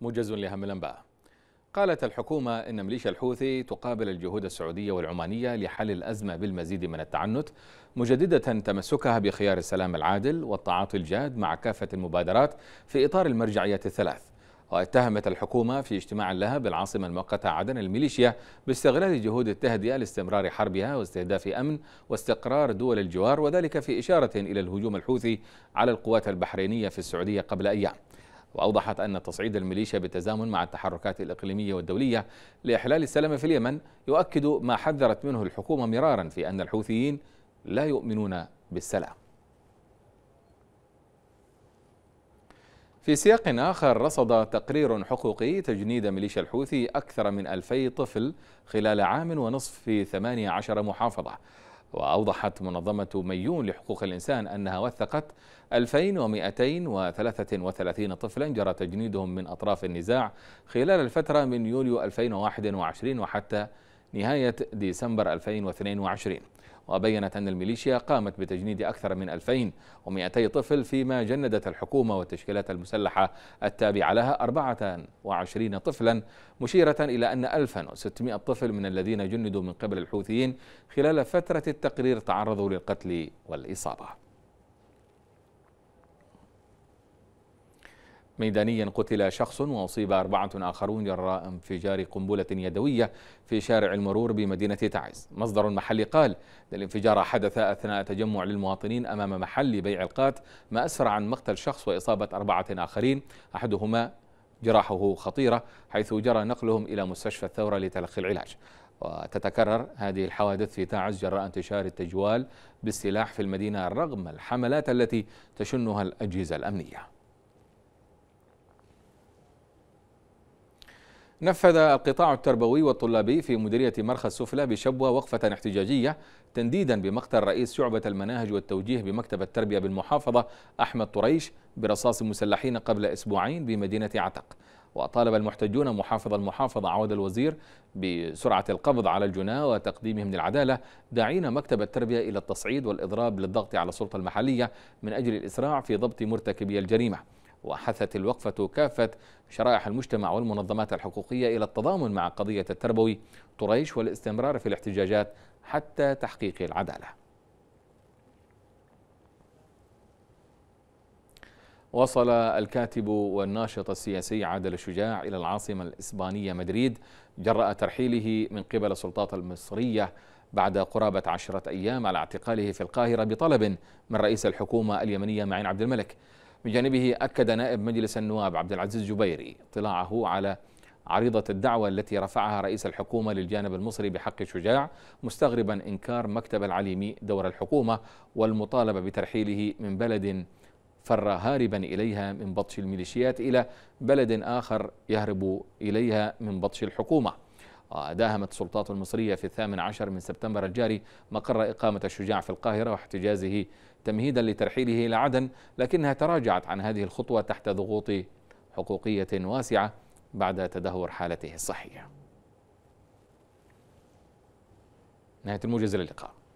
موجز لأهم الأنباء قالت الحكومة إن ميليشيا الحوثي تقابل الجهود السعودية والعمانية لحل الأزمة بالمزيد من التعنت مجددة تمسكها بخيار السلام العادل والتعاطي الجاد مع كافة المبادرات في إطار المرجعيات الثلاث واتهمت الحكومة في اجتماع لها بالعاصمة المؤقتة عدن الميليشيا باستغلال جهود التهدئة لاستمرار حربها واستهداف أمن واستقرار دول الجوار وذلك في إشارة إلى الهجوم الحوثي على القوات البحرينية في السعودية قبل أيام وأوضحت أن تصعيد الميليشيا بالتزامن مع التحركات الإقليمية والدولية لإحلال السلام في اليمن يؤكد ما حذرت منه الحكومة مرارا في أن الحوثيين لا يؤمنون بالسلام في سياق آخر رصد تقرير حقوقي تجنيد ميليشيا الحوثي أكثر من ألفي طفل خلال عام ونصف في 18 محافظة وأوضحت منظمة ميون لحقوق الإنسان أنها وثقت 2233 طفلا جرى تجنيدهم من أطراف النزاع خلال الفترة من يوليو 2021 وحتى نهاية ديسمبر 2022 وبينت أن الميليشيا قامت بتجنيد أكثر من 2200 طفل فيما جندت الحكومة والتشكيلات المسلحة التابعة لها 24 طفلا مشيرة إلى أن 1600 طفل من الذين جندوا من قبل الحوثيين خلال فترة التقرير تعرضوا للقتل والإصابة ميدانيا قتل شخص وأصيب أربعة آخرون جراء انفجار قنبلة يدوية في شارع المرور بمدينة تعز مصدر محلي قال الانفجار حدث أثناء تجمع للمواطنين أمام محل بيع القات ما أسرع عن مقتل شخص وإصابة أربعة آخرين أحدهما جراحه خطيرة حيث جرى نقلهم إلى مستشفى الثورة لتلقي العلاج وتتكرر هذه الحوادث في تعز جراء انتشار التجوال بالسلاح في المدينة رغم الحملات التي تشنها الأجهزة الأمنية نفذ القطاع التربوي والطلابي في مديرية مرخى السفلى بشبوة وقفة احتجاجية تنديدا بمقتل رئيس شعبة المناهج والتوجيه بمكتب التربية بالمحافظة أحمد طريش برصاص مسلحين قبل أسبوعين بمدينة عتق وطالب المحتجون محافظ المحافظة عود الوزير بسرعة القبض على الجناة وتقديمهم للعدالة داعين مكتب التربية إلى التصعيد والإضراب للضغط على السلطة المحلية من أجل الإسراع في ضبط مرتكبي الجريمة وحثت الوقفة كافة شرائح المجتمع والمنظمات الحقوقية إلى التضامن مع قضية التربوي طريش والاستمرار في الاحتجاجات حتى تحقيق العدالة وصل الكاتب والناشط السياسي عادل الشجاع إلى العاصمة الإسبانية مدريد جراء ترحيله من قبل السلطات المصرية بعد قرابة عشرة أيام على اعتقاله في القاهرة بطلب من رئيس الحكومة اليمنية معين عبد الملك بجانبه أكد نائب مجلس النواب عبد العزيز جبيري اطلاعه على عريضة الدعوة التي رفعها رئيس الحكومة للجانب المصري بحق شجاع مستغربا إنكار مكتب العليمي دور الحكومة والمطالبة بترحيله من بلد فر هاربا إليها من بطش الميليشيات إلى بلد آخر يهرب إليها من بطش الحكومة وداهمت السلطات المصرية في الثامن عشر من سبتمبر الجاري مقر إقامة الشجاع في القاهرة واحتجازه تمهيدا لترحيله إلى عدن لكنها تراجعت عن هذه الخطوة تحت ضغوط حقوقية واسعة بعد تدهور حالته الصحية نهاية الموجز للقاء